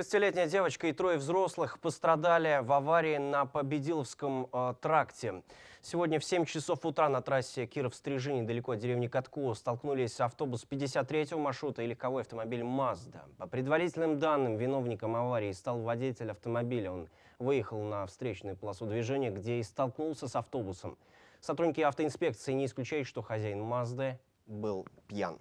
Шестилетняя девочка и трое взрослых пострадали в аварии на Победиловском э, тракте. Сегодня в 7 часов утра на трассе Киров-Стрижини, далеко от деревни Катку, столкнулись автобус 53-го маршрута и легковой автомобиль «Мазда». По предварительным данным, виновником аварии стал водитель автомобиля. Он выехал на встречную полосу движения, где и столкнулся с автобусом. Сотрудники автоинспекции не исключают, что хозяин «Мазды» был пьян.